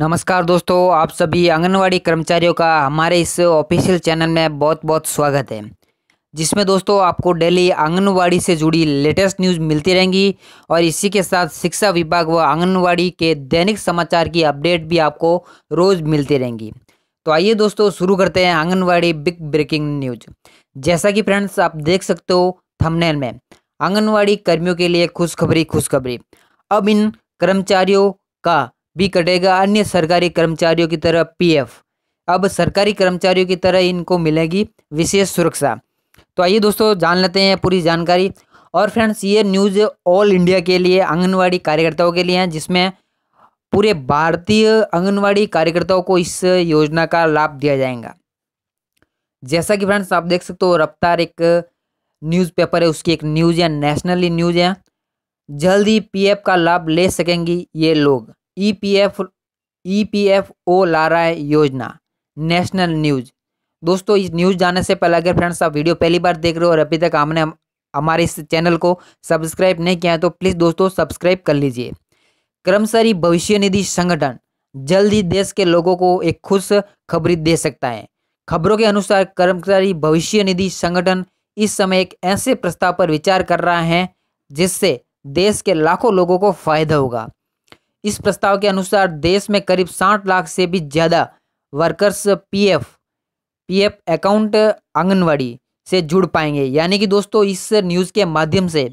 नमस्कार दोस्तों आप सभी आंगनवाड़ी कर्मचारियों का हमारे इस ऑफिशियल चैनल में बहुत बहुत स्वागत है जिसमें दोस्तों आपको डेली आंगनवाड़ी से जुड़ी लेटेस्ट न्यूज़ मिलती रहेंगी और इसी के साथ शिक्षा विभाग व आंगनवाड़ी के दैनिक समाचार की अपडेट भी आपको रोज़ मिलती रहेंगी तो आइए दोस्तों शुरू करते हैं आंगनवाड़ी बिग ब्रेकिंग न्यूज जैसा कि फ्रेंड्स आप देख सकते हो थमनेल में आंगनवाड़ी कर्मियों के लिए खुशखबरी खुशखबरी अब इन कर्मचारियों का भी कटेगा अन्य सरकारी कर्मचारियों की तरह पीएफ अब सरकारी कर्मचारियों की तरह इनको मिलेगी विशेष सुरक्षा तो आइए दोस्तों जान लेते हैं पूरी जानकारी और फ्रेंड्स ये न्यूज़ ऑल इंडिया के लिए आंगनवाड़ी कार्यकर्ताओं के लिए हैं जिसमें पूरे भारतीय आंगनवाड़ी कार्यकर्ताओं को इस योजना का लाभ दिया जाएगा जैसा कि फ्रेंड्स आप देख सकते हो रफ्तार एक न्यूज़पेपर है उसकी एक न्यूज़ है नेशनली न्यूज़ है जल्द ही पीएफ का लाभ ले सकेंगी ये लोग E P F E P F O ला रहा है योजना नेशनल न्यूज़ दोस्तों इस न्यूज़ जाने से पहले अगर फ्रेंड्स आप वीडियो पहली बार देख रहे हो और अभी तक हमने हमारे इस चैनल को सब्सक्राइब नहीं किया है तो प्लीज़ दोस्तों सब्सक्राइब कर लीजिए कर्मचारी भविष्य निधि संगठन जल्द ही देश के लोगों को एक खुश खबरी दे सकता है खबरों के अनुसार कर्मचारी भविष्य निधि संगठन इस समय एक ऐसे प्रस्ताव पर विचार कर रहा है जिससे देश के लाखों लोगों को फायदा होगा इस प्रस्ताव के अनुसार देश में करीब साठ लाख से भी ज़्यादा workers PF PF account anganwadi से जुड़ पाएंगे यानी कि दोस्तों इस न्यूज़ के माध्यम से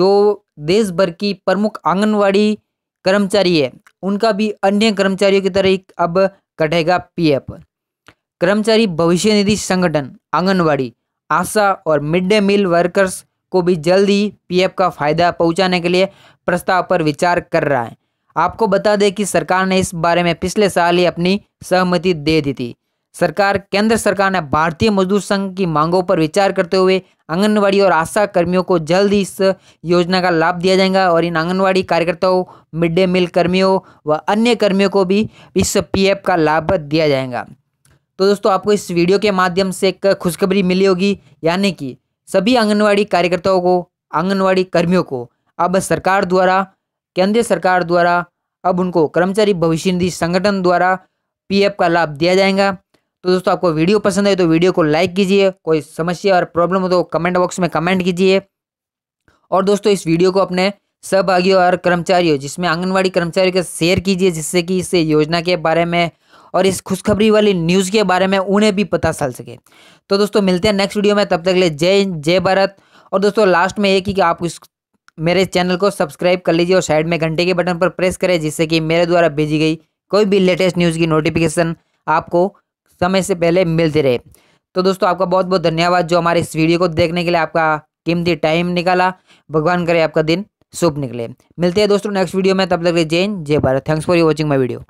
जो देश भर की प्रमुख आंगनवाड़ी कर्मचारी है उनका भी अन्य कर्मचारियों की तरह अब कटेगा पीएफ कर्मचारी भविष्य निधि संगठन आंगनवाड़ी आशा और मिड डे मील वर्कर्स को भी जल्द ही पीएफ का फायदा पहुंचाने के लिए प्रस्ताव पर विचार कर रहा है आपको बता दें कि सरकार ने इस बारे में पिछले साल ही अपनी सहमति दे दी थी सरकार केंद्र सरकार ने भारतीय मजदूर संघ की मांगों पर विचार करते हुए आंगनवाड़ी और आशा कर्मियों को जल्द ही इस योजना का लाभ दिया जाएगा और इन आंगनवाड़ी कार्यकर्ताओं मिड डे मील कर्मियों व अन्य कर्मियों को भी इस पीएफ का लाभ दिया जाएगा तो दोस्तों आपको इस वीडियो के माध्यम से एक खुशखबरी मिली होगी यानी कि सभी आंगनवाड़ी कार्यकर्ताओं को आंगनवाड़ी कर्मियों को अब सरकार द्वारा केंद्र सरकार द्वारा अब उनको कर्मचारी भविष्य निधि संगठन द्वारा पीएफ का लाभ दिया जाएगा तो दोस्तों आपको वीडियो पसंद है तो वीडियो को लाइक कीजिए कोई समस्या और प्रॉब्लम हो तो कमेंट बॉक्स में कमेंट कीजिए और दोस्तों इस वीडियो को अपने सहभागियों और कर्मचारियों जिसमें आंगनवाड़ी कर्मचारियों के शेयर कीजिए जिससे कि इस योजना के बारे में और इस खुशखबरी वाली न्यूज़ के बारे में उन्हें भी पता चल सके तो दोस्तों मिलते हैं नेक्स्ट वीडियो में तब तक ले जय जय भारत और दोस्तों लास्ट में एक ही कि आप इस मेरे चैनल को सब्सक्राइब कर लीजिए और साइड में घंटे के बटन पर प्रेस करें जिससे कि मेरे द्वारा भेजी गई कोई भी लेटेस्ट न्यूज़ की नोटिफिकेशन आपको समय से पहले मिलती रहे तो दोस्तों आपका बहुत बहुत धन्यवाद जो हमारे इस वीडियो को देखने के लिए आपका कीमती टाइम निकाला भगवान करे आपका दिन शुभ निकले मिलते हैं दोस्तों नेक्स्ट वीडियो में तब तक जैन जय Bharat thanks for you watching my video